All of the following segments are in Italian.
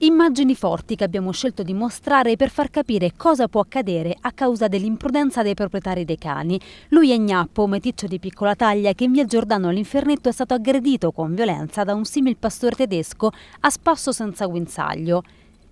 Immagini forti che abbiamo scelto di mostrare per far capire cosa può accadere a causa dell'imprudenza dei proprietari dei cani. Lui è Gnappo, meticcio di piccola taglia che in via Giordano all'Infernetto è stato aggredito con violenza da un simil pastore tedesco a spasso senza guinzaglio.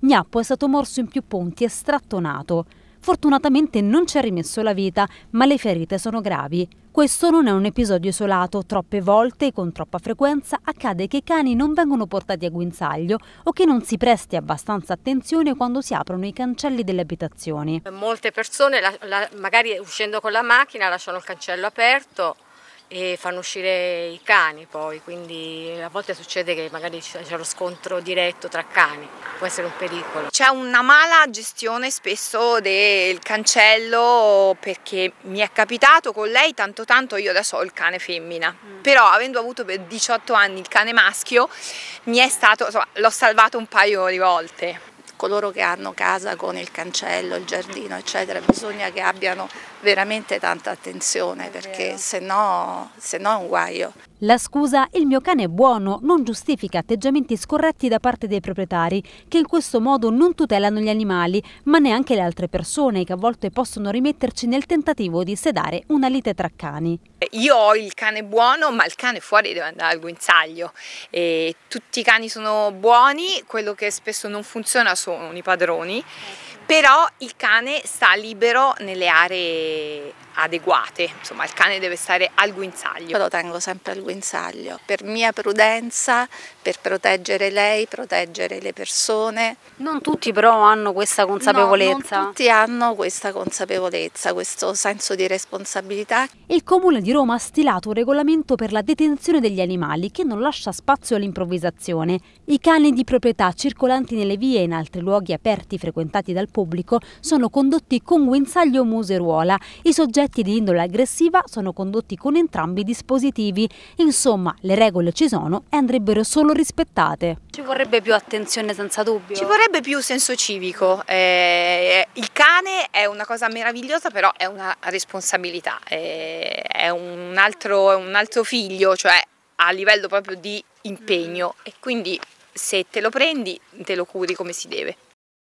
Gnappo è stato morso in più punti e strattonato. Fortunatamente non ci ha rimesso la vita, ma le ferite sono gravi. Questo non è un episodio isolato, troppe volte con troppa frequenza accade che i cani non vengono portati a guinzaglio o che non si presti abbastanza attenzione quando si aprono i cancelli delle abitazioni. Molte persone, la, la, magari uscendo con la macchina, lasciano il cancello aperto e fanno uscire i cani poi, quindi a volte succede che magari c'è lo scontro diretto tra cani, può essere un pericolo. C'è una mala gestione spesso del cancello perché mi è capitato con lei tanto tanto io adesso ho il cane femmina, mm. però avendo avuto per 18 anni il cane maschio mi è stato, l'ho salvato un paio di volte coloro che hanno casa con il cancello, il giardino, eccetera, bisogna che abbiano veramente tanta attenzione perché se no, se no è un guaio. La scusa il mio cane è buono non giustifica atteggiamenti scorretti da parte dei proprietari che in questo modo non tutelano gli animali ma neanche le altre persone che a volte possono rimetterci nel tentativo di sedare una lite tra cani io ho il cane buono, ma il cane fuori deve andare al guinzaglio. E tutti i cani sono buoni, quello che spesso non funziona sono i padroni, ecco. però il cane sta libero nelle aree adeguate, insomma il cane deve stare al guinzaglio. Lo tengo sempre al guinzaglio, per mia prudenza, per proteggere lei, proteggere le persone. Non tutti però hanno questa consapevolezza. No, non tutti hanno questa consapevolezza, questo senso di responsabilità. Il Comune di Roma ha stilato un regolamento per la detenzione degli animali che non lascia spazio all'improvvisazione. I cani di proprietà circolanti nelle vie e in altri luoghi aperti frequentati dal pubblico sono condotti con guinzaglio museruola. I soggetti soggetti di indole aggressiva sono condotti con entrambi i dispositivi. Insomma, le regole ci sono e andrebbero solo rispettate. Ci vorrebbe più attenzione senza dubbio. Ci vorrebbe più senso civico. Eh, il cane è una cosa meravigliosa, però è una responsabilità. Eh, è, un altro, è un altro figlio, cioè a livello proprio di impegno. Mm. E quindi se te lo prendi, te lo curi come si deve.